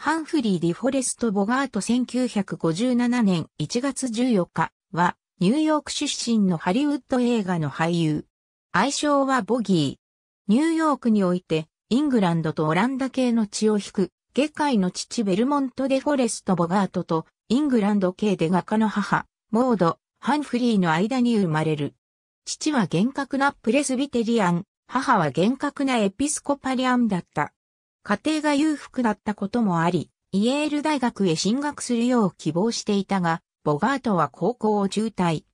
ハンフリー・ディフォレスト・ボガート1957年1月14日は、ニューヨーク出身のハリウッド映画の俳優。愛称はボギー。ニューヨークにおいて、イングランドとオランダ系の血を引く、下界の父ベルモント・デフォレスト・ボガートと、イングランド系で画家の母、モード、ハンフリーの間に生まれる。父は厳格なプレスビテリアン、母は厳格なエピスコパリアンだった。家庭が裕福だったこともあり、イエール大学へ進学するよう希望していたが、ボガートは高校を中退。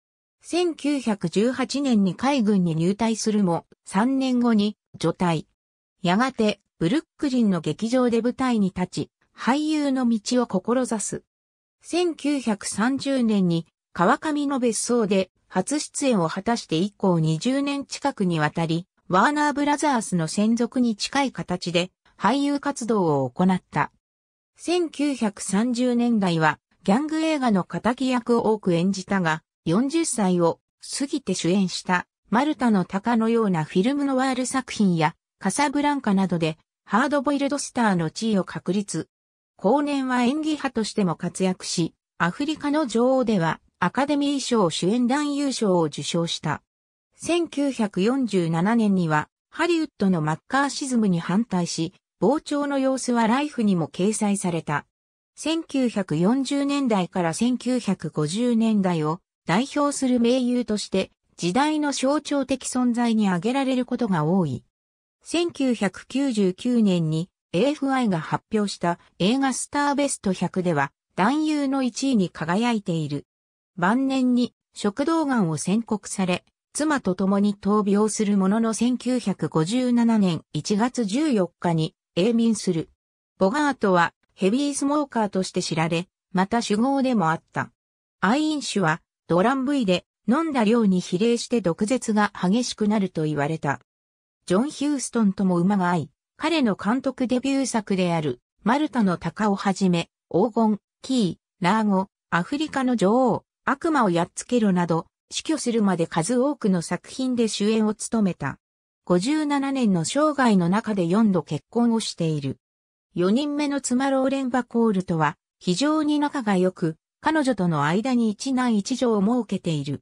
1918年に海軍に入隊するも、3年後に除隊。やがて、ブルックリンの劇場で舞台に立ち、俳優の道を志す。1930年に川上の別荘で初出演を果たして以降20年近くにわたり、ワーナーブラザースの専属に近い形で俳優活動を行った。1930年代はギャング映画の仇役を多く演じたが、40歳を過ぎて主演したマルタの鷹のようなフィルムノワール作品やカサブランカなどでハードボイルドスターの地位を確立。後年は演技派としても活躍し、アフリカの女王ではアカデミー賞主演男優賞を受賞した。1947年にはハリウッドのマッカーシズムに反対し、傍聴の様子はライフにも掲載された。1940年代から1950年代を代表する名優として時代の象徴的存在に挙げられることが多い。1999年に AFI が発表した映画スターベスト100では男優の1位に輝いている。晩年に食道んを宣告され、妻と共に闘病するものの1957年1月14日に永眠する。ボガートはヘビースモーカーとして知られ、また酒豪でもあった。アイ飲酒はドラン V で飲んだ量に比例して毒舌が激しくなると言われた。ジョン・ヒューストンとも馬が合い、彼の監督デビュー作である、マルタの鷹をはじめ、黄金、キー、ラーゴ、アフリカの女王、悪魔をやっつけろなど、死去するまで数多くの作品で主演を務めた。57年の生涯の中で4度結婚をしている。4人目の妻ローレン・バコールとは非常に仲が良く、彼女との間に一男一女を設けている。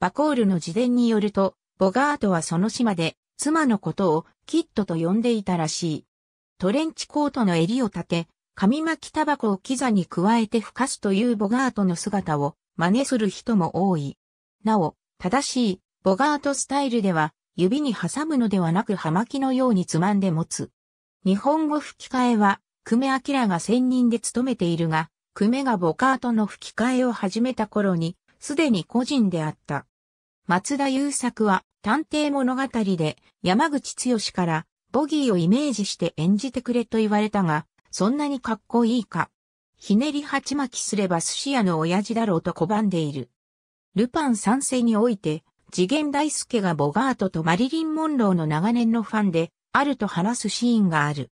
バコールの自伝によると、ボガートはその島で妻のことをキットと呼んでいたらしい。トレンチコートの襟を立て、紙巻きタバコをキザに加えて吹かすというボガートの姿を真似する人も多い。なお、正しいボガートスタイルでは指に挟むのではなく葉巻のようにつまんで持つ。日本語吹き替えは、久米明が専任で務めているが、久米がボカートの吹き替えを始めた頃に、すでに個人であった。松田優作は、探偵物語で、山口剛から、ボギーをイメージして演じてくれと言われたが、そんなにかっこいいか。ひねり鉢巻きすれば寿司屋の親父だろうと拒んでいる。ルパン三世において、次元大介がボガートとマリリン・モンローの長年のファンで、あると話すシーンがある。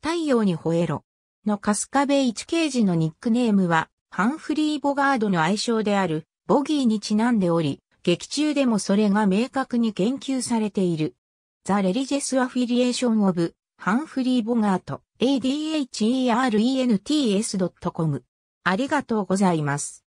太陽に吠えろ。のカスカベチ刑事のニックネームは、ハンフリー・ボガードの愛称である、ボギーにちなんでおり、劇中でもそれが明確に言及されている。ザ・レリジェス・アフィリエーション・オブ・ハンフリー・ボガート、adherents.com。ありがとうございます。